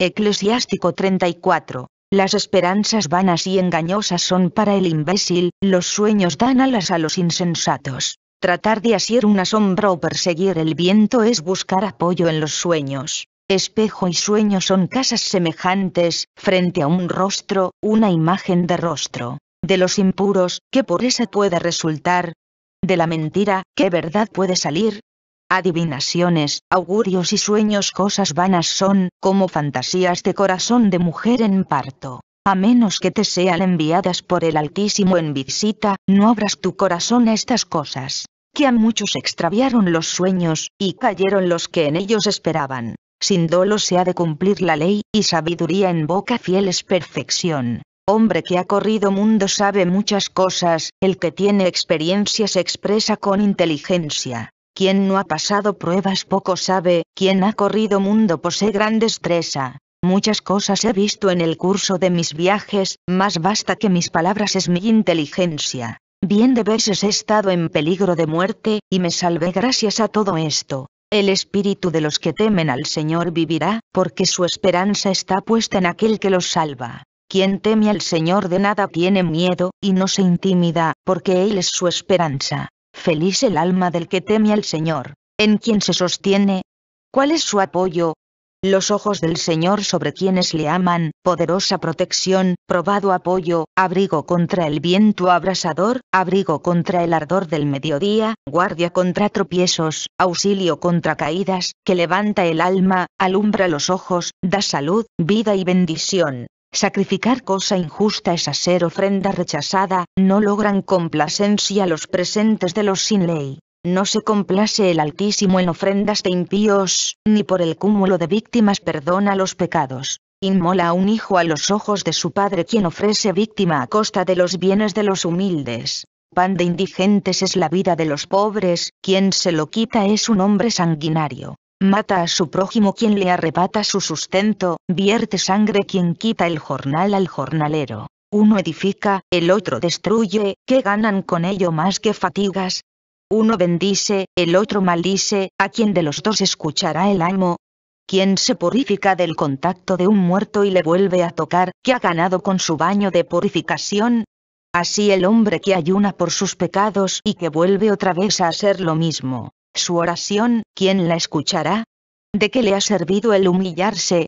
Eclesiástico 34. Las esperanzas vanas y engañosas son para el imbécil, los sueños dan alas a los insensatos. Tratar de asir una sombra o perseguir el viento es buscar apoyo en los sueños. Espejo y sueño son casas semejantes, frente a un rostro, una imagen de rostro. De los impuros, ¿qué pureza puede resultar? De la mentira, ¿qué verdad puede salir? Adivinaciones, augurios y sueños cosas vanas son, como fantasías de corazón de mujer en parto. A menos que te sean enviadas por el Altísimo en visita, no abras tu corazón a estas cosas. Que a muchos extraviaron los sueños, y cayeron los que en ellos esperaban. Sin dolo se ha de cumplir la ley, y sabiduría en boca fiel es perfección. Hombre que ha corrido mundo sabe muchas cosas, el que tiene experiencia se expresa con inteligencia. Quien no ha pasado pruebas poco sabe, quien ha corrido mundo posee gran destreza. Muchas cosas he visto en el curso de mis viajes, más basta que mis palabras es mi inteligencia. Bien de veces he estado en peligro de muerte, y me salvé gracias a todo esto. El espíritu de los que temen al Señor vivirá, porque su esperanza está puesta en aquel que los salva. Quien teme al Señor de nada tiene miedo, y no se intimida, porque Él es su esperanza. Feliz el alma del que teme al Señor, en quien se sostiene. ¿Cuál es su apoyo? Los ojos del Señor sobre quienes le aman, poderosa protección, probado apoyo, abrigo contra el viento abrasador, abrigo contra el ardor del mediodía, guardia contra tropiezos, auxilio contra caídas, que levanta el alma, alumbra los ojos, da salud, vida y bendición. Sacrificar cosa injusta es hacer ofrenda rechazada, no logran complacencia los presentes de los sin ley. No se complace el Altísimo en ofrendas de impíos, ni por el cúmulo de víctimas perdona los pecados. Inmola a un hijo a los ojos de su padre quien ofrece víctima a costa de los bienes de los humildes. Pan de indigentes es la vida de los pobres, quien se lo quita es un hombre sanguinario. Mata a su prójimo quien le arrebata su sustento, vierte sangre quien quita el jornal al jornalero. Uno edifica, el otro destruye, ¿qué ganan con ello más que fatigas? Uno bendice, el otro maldice, ¿a quién de los dos escuchará el amo? quien se purifica del contacto de un muerto y le vuelve a tocar, que ha ganado con su baño de purificación. Así el hombre que ayuna por sus pecados y que vuelve otra vez a hacer lo mismo, su oración, ¿quién la escuchará? ¿De qué le ha servido el humillarse,